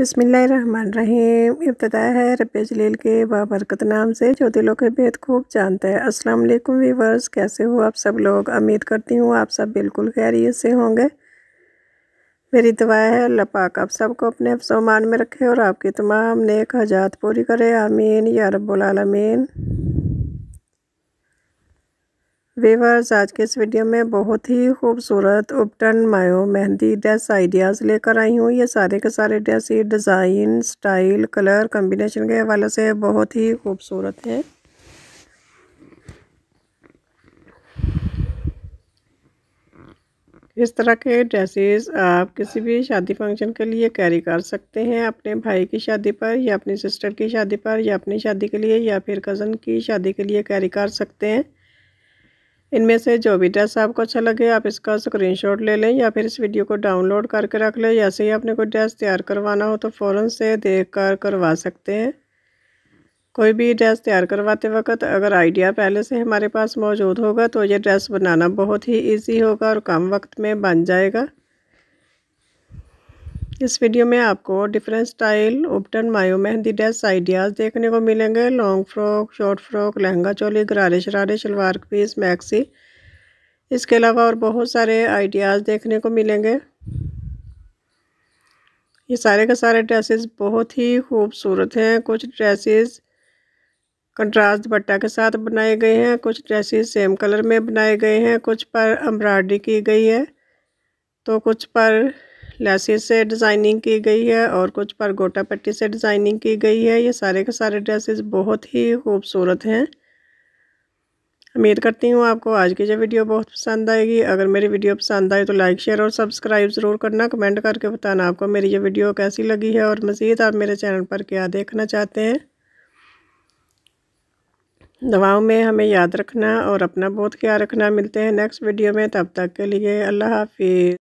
बसमीम इब्तदा है रब जलील के बाबरकत नाम से जो दिलों के बेहद खूब जानते हैं अस्सलाम वालेकुम वीवर्स कैसे हो आप सब लोग उम्मीद करती हूँ आप सब बिल्कुल खैरियत से होंगे मेरी दुआ है अल्लाह पाक आप सबको अपने अफसोमान में रखे और आपकी तमाम नेक हजात पूरी करे आमीन या रब्बुल आलमीन वीवर्स आज के इस वीडियो में बहुत ही खूबसूरत उपटन मायो मेहंदी ड्रेस आइडियाज़ लेकर आई हूँ ये सारे के सारे ड्रेस ही डिज़ाइन स्टाइल कलर कम्बिनेशन के हवाले से बहुत ही खूबसूरत है इस तरह के ड्रेसेस आप किसी भी शादी फंक्शन के लिए कैरी कर सकते हैं अपने भाई की शादी पर या अपनी सिस्टर की शादी पर या अपनी शादी के लिए या फिर कज़न की शादी के लिए कैरी कर सकते हैं इनमें से जो भी ड्रेस आपको अच्छा लगे आप इसका स्क्रीनशॉट ले लें या फिर इस वीडियो को डाउनलोड करके रख लें या ही आपने कोई ड्रेस तैयार करवाना हो तो फ़ौरन से देख कर करवा सकते हैं कोई भी ड्रेस तैयार करवाते वक्त अगर आइडिया पहले से हमारे पास मौजूद होगा तो ये ड्रेस बनाना बहुत ही ईजी होगा और कम वक्त में बन जाएगा इस वीडियो में आपको different style ubtan mayun mehndi dress ideas देखने को मिलेंगे long frock short frock lehenga choli गरारे शरारे शलवार पीस मैक्सी इसके अलावा और बहुत सारे आइडियाज़ देखने को मिलेंगे ये सारे के सारे ड्रेसेस बहुत ही खूबसूरत हैं कुछ ड्रेसेस कंट्रास्ट दुपट्टा के साथ बनाए गए हैं कुछ ड्रेसेस सेम कलर में बनाए गए हैं कुछ पर एम्ब्रॉयडरी की गई है तो कुछ पर लेसिस से डिज़ाइनिंग की गई है और कुछ पर गोटा पट्टी से डिज़ाइनिंग की गई है ये सारे के सारे ड्रेसेस बहुत ही खूबसूरत हैं उम्मीद करती हूँ आपको आज की जो वीडियो बहुत पसंद आएगी अगर मेरी वीडियो पसंद आए तो लाइक शेयर और सब्सक्राइब ज़रूर करना कमेंट करके बताना आपको मेरी ये वीडियो कैसी लगी है और मज़ीद आप मेरे चैनल पर क्या देखना चाहते हैं दवाओं में हमें याद रखना और अपना बहुत ख्याल रखना मिलते हैं नेक्स्ट वीडियो में तब तक के लिए अल्लाह हाफिज़